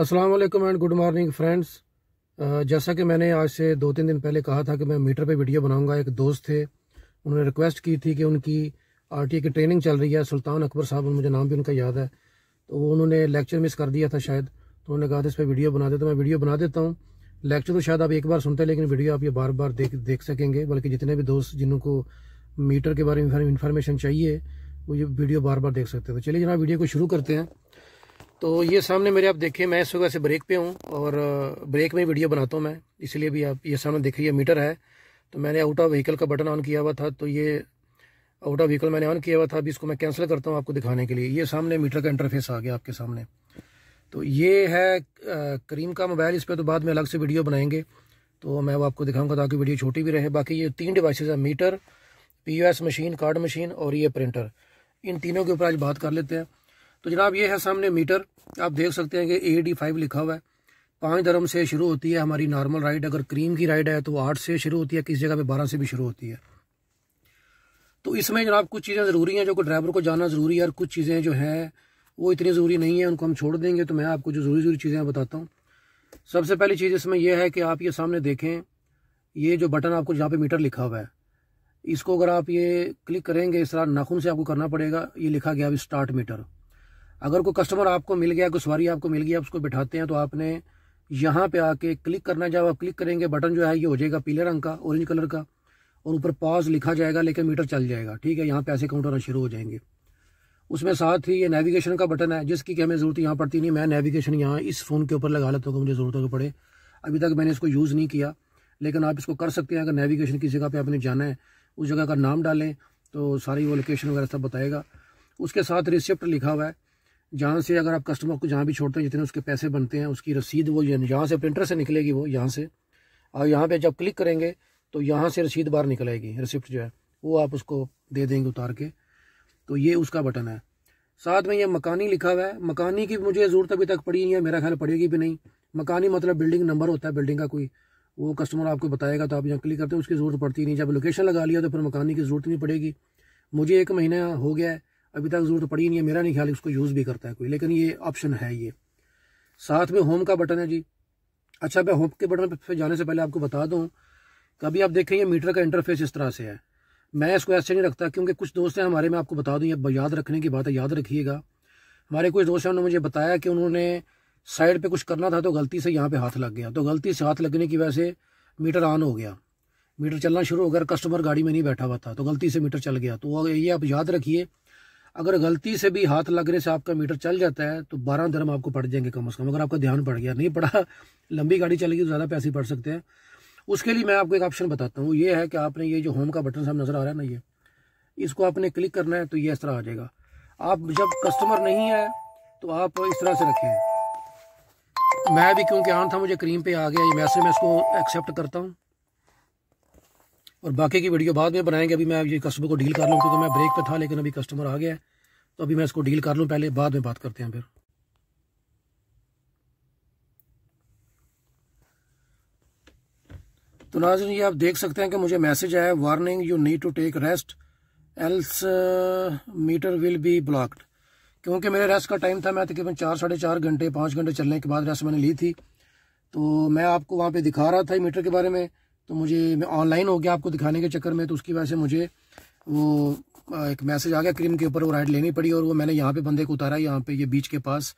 अस्सलाम वालेकुम and good morning friends जैसा कि मैंने आज से दो तीन दिन पहले कहा था कि मैं मीटर पे वीडियो बनाऊंगा एक दोस्त थे उन्होंने रिक्वेस्ट की थी कि उनकी आर की ट्रेनिंग चल रही है सुल्तान अकबर साहब मुझे नाम भी उनका याद है तो वो उन्होंने लेक्चर मिस कर दिया था शायद तो उन्होंने कहा था इस पर वीडियो बना देते तो मैं वीडियो बना देता हूँ लेक्चर तो शायद आप एक बार सुनते हैं लेकिन वीडियो आप ये बार बार देख देख सकेंगे बल्कि जितने भी दोस्त जिनको मीटर के बारे में इन्फॉर्मेशन चाहिए वो ये वीडियो बार बार देख सकते हैं तो चलिए जनाब वीडियो को शुरू करते हैं तो ये सामने मेरे आप देखे मैं इस से ब्रेक पे हूँ और ब्रेक में वीडियो बनाता हूँ मैं इसलिए भी आप ये सामने देखिए ये मीटर है तो मैंने आउट ऑफ व्हीकल का बटन ऑन किया हुआ था तो ये आउट ऑफ व्हीकल मैंने ऑन किया हुआ था अभी इसको मैं कैंसिल करता हूँ आपको दिखाने के लिए ये सामने मीटर का इंटरफेस आ गया आपके सामने तो ये है करीम का मोबाइल इस पर तो बाद में अलग से वीडियो बनाएंगे तो मैं वो आपको दिखाऊंगा ताकि वीडियो छोटी भी रहे बाकी ये तीन डिवाइसेज है meter POS machine card machine और ये प्रिंटर इन तीनों के ऊपर आज बात कर लेते हैं तो जनाब ये है सामने मीटर आप देख सकते हैं कि ए डी फाइव लिखा हुआ है पाँच धर्म से शुरू होती है हमारी नॉर्मल राइड अगर क्रीम की राइड है तो आठ से शुरू होती है किस जगह पे बारह से भी शुरू होती है तो इसमें जनाब कुछ चीज़ें ज़रूरी हैं जो कि ड्राइवर को जाना ज़रूरी है और कुछ चीज़ें जो हैं वो इतनी ज़रूरी नहीं है उनको हम छोड़ देंगे तो मैं आपको जो ज़रूरी ज़रूरी चीज़ें बताता हूँ सबसे पहली चीज़ इसमें यह है कि आप ये सामने देखें ये जो बटन आपको जहाँ पे मीटर लिखा हुआ है इसको अगर आप ये क्लिक करेंगे इस तरह नाखून से आपको करना पड़ेगा ये लिखा गया अभी स्टार्ट मीटर अगर कोई कस्टमर आपको मिल गया कोई सवारी आपको मिल गया आप उसको बिठाते हैं तो आपने यहाँ पे आके क्लिक करना जब आप क्लिक करेंगे बटन जो है ये हो जाएगा पीले रंग का ऑरेंज कलर का और ऊपर पॉज लिखा जाएगा लेकिन मीटर चल जाएगा ठीक है यहाँ पैसे काउंट होना शुरू हो जाएंगे उसमें साथ ही ये नेविगेशन का बटन है जिसकी कि हमें ज़रूरत यहाँ पड़ती नहीं मैं नेविगेशन यहाँ इस फ़ोन के ऊपर लगा लेता हूँ मुझे ज़रूरत पड़े अभी तक मैंने इसको यूज़ नहीं किया लेकिन आप इसको कर सकते हैं अगर नेविगेशन किसी जगह पर आपने जाना है उस जगह का नाम डालें तो सारी वो लोकेशन वगैरह सब बताएगा उसके साथ रिसिप्ट लिखा हुआ है जहाँ से अगर आप कस्टमर को जहाँ भी छोड़ते हैं जितने उसके पैसे बनते हैं उसकी रसीद वो यहाँ से प्रिंटर से निकलेगी वो यहाँ से और यहाँ पे जब क्लिक करेंगे तो यहाँ से रसीद बाहर निकल आएगी रिसिप्ट जो है वो आप उसको दे देंगे उतार के तो ये उसका बटन है साथ में ये मकानी लिखा हुआ है मकानी की मुझे ज़रूरत अभी तक पड़ी है मेरा ख्याल पड़ेगी भी नहीं मकानी मतलब बिल्डिंग नंबर होता है बिल्डिंग का कोई वो कस्टमर आपको बताएगा तो आप यहाँ क्लिक करते हैं उसकी ज़रूरत पड़ती नहीं जब लोकेशन लगा लिया तो फिर मकानी की ज़रूरत नहीं पड़ेगी मुझे एक महीना हो गया है अभी तक जरूरत पड़ी नहीं है मेरा नहीं ख्याल उसको यूज़ भी करता है कोई लेकिन ये ऑप्शन है ये साथ में होम का बटन है जी अच्छा मैं होम के बटन पर जाने से पहले आपको बता दूँ कभी आप देखें ये मीटर का इंटरफेस इस तरह से है मैं इसको ऐसे नहीं रखता क्योंकि कुछ दोस्त हैं हमारे मैं आपको बता दूँ ये याद रखने की बात है याद रखिएगा हमारे कुछ दोस्त हैं उन्होंने मुझे बताया कि उन्होंने साइड पे कुछ करना था तो गलती से यहाँ पे हाथ लग गया तो गलती से हाथ लगने की वजह से मीटर ऑन हो गया मीटर चलना शुरू हो गया कस्टमर गाड़ी में नहीं बैठा हुआ था तो गलती से मीटर चल गया तो ये आप याद रखिए अगर गलती से भी हाथ लगने से आपका मीटर चल जाता है तो बारह धर्म आपको पड़ जाएंगे कम अज़ कम अगर आपका ध्यान पड़ गया नहीं पड़ा लंबी गाड़ी चलेगी तो ज़्यादा पैसे पड़ सकते हैं उसके लिए मैं आपको एक ऑप्शन बताता हूँ ये है कि आपने ये जो होम का बटन साहब नज़र आ रहा है ना ये इसको आपने क्लिक करना है तो ये इस तरह आ जाएगा आप जब कस्टमर नहीं है तो आप इस तरह से रखें मैं भी क्योंकि आन था मुझे क्रीम पे आ गया ये मैसेज मैं इसको एक्सेप्ट करता हूँ और बाकी की वीडियो बाद में बनाएंगे अभी मैं ये कस्टमर को डील कर लूँ क्योंकि मैं ब्रेक पर था लेकिन अभी कस्टमर आ गया है तो अभी मैं इसको डील कर लूँ पहले बाद में बात करते हैं फिर तो नाजन ये आप देख सकते हैं कि मुझे मैसेज आया warning you need to take rest else meter will be blocked क्योंकि मेरे रेस्ट का टाइम था मैं तकरीबन चार साढ़े चार घंटे पाँच घंटे चलने के बाद रेस्ट मैंने ली थी तो मैं आपको वहाँ पे दिखा रहा था मीटर के बारे में तो मुझे मैं ऑनलाइन हो गया आपको दिखाने के चक्कर में तो उसकी वजह से मुझे वो एक मैसेज आ गया क्रीम के ऊपर वो राइड लेनी पड़ी और वो मैंने यहाँ पे बंदे को उतारा यहाँ पे ये बीच के पास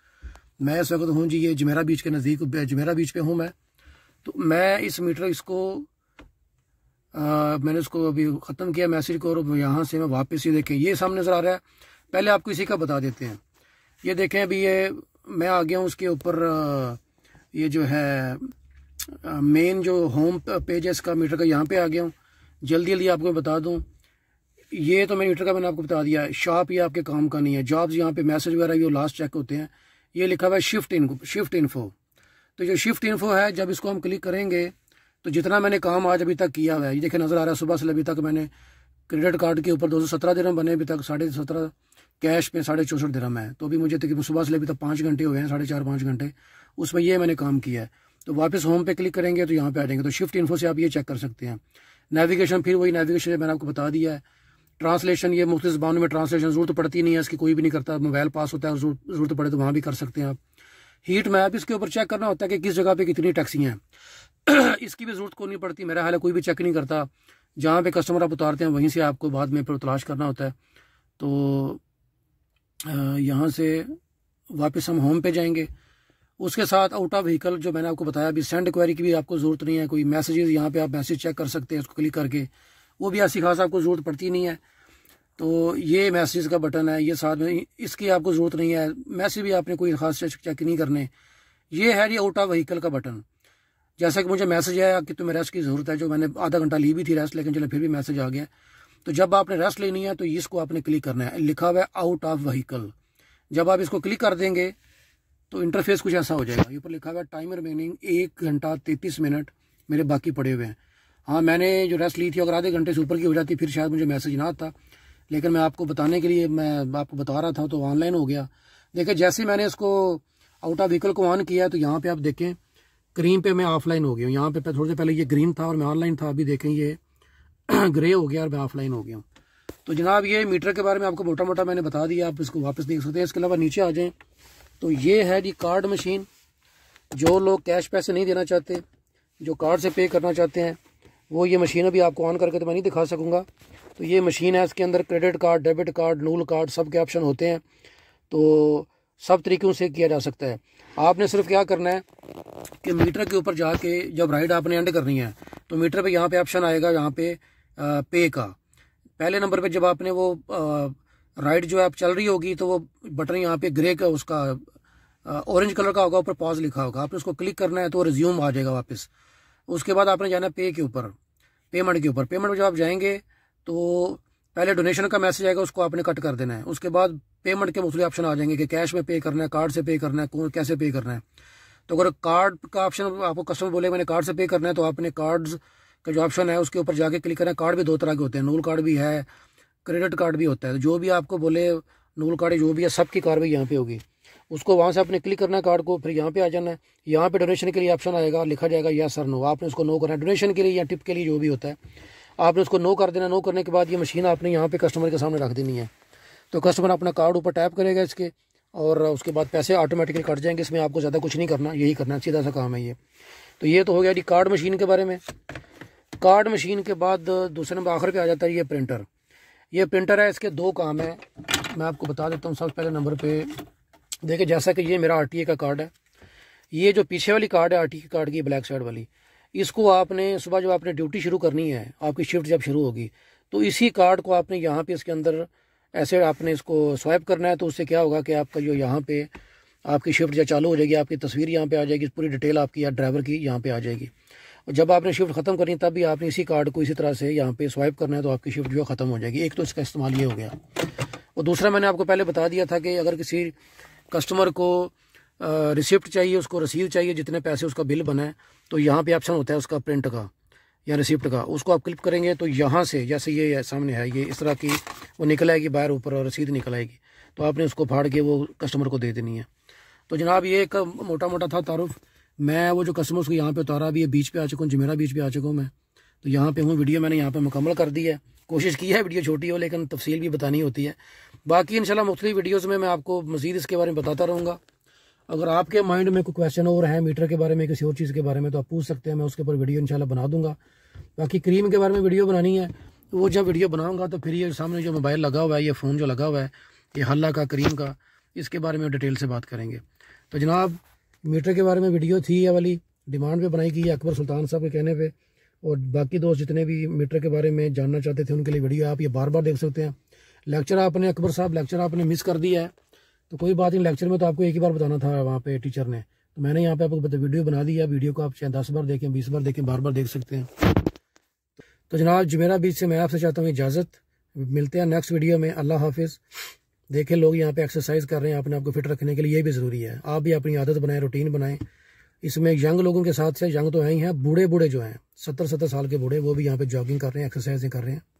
मैं इस वक्त हूँ जी ये जमेरा बीच के नज़दीक जमेरा बीच पे हूँ मैं तो मैं इस मीटर इसको आ, मैंने उसको अभी ख़त्म किया मैसेज को और यहाँ से मैं वापस ये देखें ये सामने नज़र आ रहा है पहले आपको इसी का बता देते हैं ये देखें अभी ये मैं आ गया हूँ उसके ऊपर ये जो है मेन जो होम पेज है इसका मीटर का यहाँ पे आ गया हूँ जल्दी जल्दी आपको बता दूँ ये तो मैंने मीटर का मैंने आपको बता दिया है शॉप ये आपके काम का नहीं है जॉब्स यहाँ पे मैसेज वगैरह ये लास्ट चेक होते हैं ये लिखा हुआ है शिफ्ट इन शिफ्ट इन्फो तो जो शिफ्ट इन्फो है जब इसको हम क्लिक करेंगे तो जितना मैंने काम आज अभी तक किया हुआ है ये देखे नज़र आ रहा है सुबह से अभी तक मैंने क्रेडिट कार्ड के ऊपर दो सौ सत्रह दिनम बने अभी तक साढ़े सत्रह कैश पे साढ़े चौंसठ दिन है तो अभी मुझे तकरीबन सुबह से अभी तक पाँच घंटे हुए हैं साढ़े चार पाँच घंटे उसमें ये मैंने काम किया है तो वापस होम पे क्लिक करेंगे तो यहाँ पे आ जाएंगे तो शिफ्ट इन्फो से आप ये चेक कर सकते हैं नेविगेशन फिर वही नेविगेशन मैंने आपको बता दिया है ट्रांसलेशन ये मुख्त जबानों में ट्रांसलेशन ज़रूरत तो पड़ती नहीं है इसकी कोई भी नहीं करता मोबाइल पास होता है ज़रूरत पड़े तो वहाँ भी कर सकते हैं आप हीट मैप इसके ऊपर चेक करना होता है कि किस जगह पर कितनी टैक्सी हैं इसकी भी ज़रूरत को नहीं पड़ती मेरा हाल है कोई भी चेक नहीं करता जहाँ पे कस्टमर आप उतारते हैं वहीं से आपको बाद में फिर तलाश करना होता है तो यहाँ से वापस हम होम पे जाएंगे उसके साथ आउट ऑफ व्हीकल जो मैंने आपको बताया अभी सेंड क्वेरी की भी आपको ज़रूरत नहीं है कोई मैसेजेस यहाँ पे आप मैसेज चेक कर सकते हैं उसको क्लिक करके वो भी ऐसी खास आपको ज़रूरत पड़ती नहीं है तो ये मैसेज का बटन है ये साथ में इसकी आपको ज़रूरत नहीं है मैसेज भी आपने कोई खास चेक नहीं करने ये है ये आउट ऑफ व्हीकल का बटन जैसा कि मुझे मैसेज आया कि तुम्हें रेस्ट की ज़रूरत है जो मैंने आधा घंटा ली भी थी रेस्ट लेकिन चलो फिर भी मैसेज आ गया तो जब आपने रेस्ट लेनी है तो इसको आपने क्लिक करना है लिखा हुआ है आउट ऑफ व्हीकल जब आप इसको क्लिक कर देंगे तो इंटरफेस कुछ ऐसा हो जाएगा ऊपर लिखा हुआ टाइम रिमेनिंग एक घंटा तैतीस मिनट मेरे बाकी पड़े हुए हैं हाँ मैंने जो रेस्ट ली थी अगर आधे घंटे से ऊपर की हो जाती फिर शायद मुझे मैसेज ना आता लेकिन मैं आपको बताने के लिए मैं आपको बता रहा था तो ऑनलाइन हो गया देखिए जैसे मैंने इसको आउट ऑफ व्हीकल को ऑन किया तो यहाँ पे आप देखें क्रीम पे मैं ऑफलाइन हो गया हूँ यहाँ पे थोड़ी देर पहले ये ग्रीन था और मैं ऑनलाइन था अभी देखें ये ग्रे हो गया और मैं ऑफलाइन हो गया हूँ तो जनाब ये मीटर के बारे में आपको मोटा मोटा मैंने बता दिया आप इसको वापस देख सकते हैं इसके अलावा नीचे आ जाएं तो ये है जी कार्ड मशीन जो लोग कैश पैसे नहीं देना चाहते जो कार्ड से पे करना चाहते हैं वो ये मशीन अभी आपको ऑन करके तो मैं नहीं दिखा सकूँगा तो ये मशीन है इसके अंदर क्रेडिट कार्ड डेबिट कार्ड नूल कार्ड सब के ऑप्शन होते हैं तो सब तरीक़ों से किया जा सकता है आपने सिर्फ क्या करना है कि मीटर के ऊपर जाके जब राइड आपने एंड करनी है तो मीटर पे यहाँ पे ऑप्शन आएगा यहाँ पे पे का पहले नंबर पे जब आपने वो राइड जो है आप चल रही होगी तो वो बटन यहाँ पे ग्रे का उसका ऑरेंज कलर का होगा ऊपर पॉज लिखा होगा आपने उसको क्लिक करना है तो रिज्यूम आ जाएगा वापस उसके बाद आपने जाना पे के ऊपर पेमेंट के ऊपर पेमेंट में जब आप जाएंगे तो पहले डोनेशन का मैसेज आएगा उसको आपने कट कर देना है उसके बाद पेमेंट के मुख्य ऑप्शन आ जाएंगे कि कैश में पे करना है कार्ड से पे करना है कौन कैसे पे करना है तो अगर कार्ड का ऑप्शन आपको कस्टमर बोले मैंने कार्ड से पे करना है तो आपने कार्ड्स का जो ऑप्शन है उसके ऊपर जाके क्लिक करना है कार्ड भी दो तरह के होते हैं नूल कार्ड भी है क्रेडिट कार्ड भी होता है तो जो भी आपको बोले नूल कार्ड जो भी है सबकी कार्रवाई यहाँ पे होगी उसको वहाँ से आपने क्लिक करना है कार्ड को फिर यहाँ पे आ जाना है यहाँ पे डोनेशन के लिए ऑप्शन आएगा लिखा जाएगा या सर नो आपने उसको नो करना है डोनेशन के लिए या टिप के लिए जो भी होता है आपने उसको नो कर देना नो करने के बाद ये मशीन आपने यहाँ पर कस्टमर के सामने रख देनी है तो कस्टमर अपना कार्ड ऊपर टैप करेगा इसके और उसके बाद पैसे ऑटोमेटिकली कट जाएंगे इसमें आपको ज़्यादा कुछ नहीं करना यही करना सीधा सा काम है ये तो ये तो हो गया जी कार्ड मशीन के बारे में कार्ड मशीन के बाद दूसरे नंबर आखिर पे आ जाता है ये प्रिंटर ये प्रिंटर है इसके दो काम है मैं आपको बता देता हूँ सबसे पहले नंबर पे देखिए जैसा कि ये मेरा आर का कार्ड है ये जो पीछे वाली कार्ड है आर टी कार्ड की ब्लैक साइड वाली इसको आपने सुबह जब आपने ड्यूटी शुरू करनी है आपकी शिफ्ट जब शुरू होगी तो इसी कार्ड को आपने यहाँ पे इसके अंदर ऐसे आपने इसको स्वाइप करना है तो उससे क्या होगा कि आपका जो यहाँ पे आपकी शिफ्ट जब चालू हो जाएगी आपकी तस्वीर यहाँ पे आ जाएगी पूरी डिटेल आपकी या ड्राइवर की यहाँ पे आ जाएगी और जब आपने शिफ्ट ख़त्म करनी तब भी आपने इसी कार्ड को इसी तरह से यहाँ पे स्वाइप करना है तो आपकी शिफ्ट जो है ख़त्म हो जाएगी एक तो इसका इस्तेमाल ये हो गया और दूसरा मैंने आपको पहले बता दिया था कि अगर किसी कस्टमर को रिसिप्ट चाहिए उसको रसीद चाहिए जितने पैसे उसका बिल बना है तो यहाँ पे ऑप्शन होता है उसका प्रिंट का या रिसिप्ट का उसको आप क्लिक करेंगे तो यहाँ से जैसे ये सामने है ये इस तरह की वो निकल आएगी बाहर ऊपर और रसीद निकल आएगी तो आपने उसको फाड़ के वो कस्टमर को दे देनी है तो जनाब ये एक मोटा मोटा था तारुफ मैं वो जो कस्टमर उसको यहाँ पे उतारा अभी ये बीच पे आ चुका हूँ जमेरा बीच पे आ चुका हूँ मैं तो यहाँ पे हूँ वीडियो मैंने यहाँ पर मुकम्मल कर दी है कोशिश की है वीडियो छोटी हो लेकिन तफसील भी बतानी होती है बाकी इनशाला मुख्तलि वीडियोज़ में मैं आपको मज़ीद इसके बारे में बताता रहूँगा अगर आपके माइंड में कोई क्वेश्चन और है मीटर के बारे में किसी और चीज़ के बारे में तो आप पूछ सकते हैं मैं उसके ऊपर वीडियो इनशाला बना दूंगा बाकी क्रीम के बारे में वीडियो बनानी है तो वो जब वीडियो बनाऊंगा तो फिर ये सामने जो मोबाइल लगा हुआ है ये फ़ोन जो लगा हुआ है ये हल्ला का क्रीम का इसके बारे में डिटेल से बात करेंगे तो जनाब मीटर के बारे में वीडियो थी ये वाली डिमांड पर बनाई गई है अकबर सुल्तान साहब के कहने पर और बाकी दोस्त जितने भी मीटर के बारे में जानना चाहते थे उनके लिए वीडियो आप ये बार बार देख सकते हैं लेक्चर आपने अकबर साहब लेक्चर आपने मिस कर दिया है तो कोई बात नहीं लेक्चर में तो आपको एक ही बार बताना था वहाँ पे टीचर ने तो मैंने यहाँ पे आपको वीडियो बना दिया वीडियो को आप चाहे दस बार देखें बीस बार देखें बार बार देख सकते हैं तो जनाब जुमेरा बीच से मैं आपसे चाहता हूँ इजाज़त मिलते हैं नेक्स्ट वीडियो में अल्लाह हाफिज़ देखें लोग यहाँ पे एक्सरसाइज कर रहे हैं अपने आपको फिट रखने के लिए ये भी ज़रूरी है आप भी अपनी आदत बनाएं रूटीन बनाएं इसमें यंग लोगों के साथ से यंग तो है ही है बूढ़े बूढ़े जो हैं सत्तर सत्तर साल के बूढ़े वो भी यहाँ पे जॉगिंग कर रहे हैं एक्सरसाइजें कर रहे हैं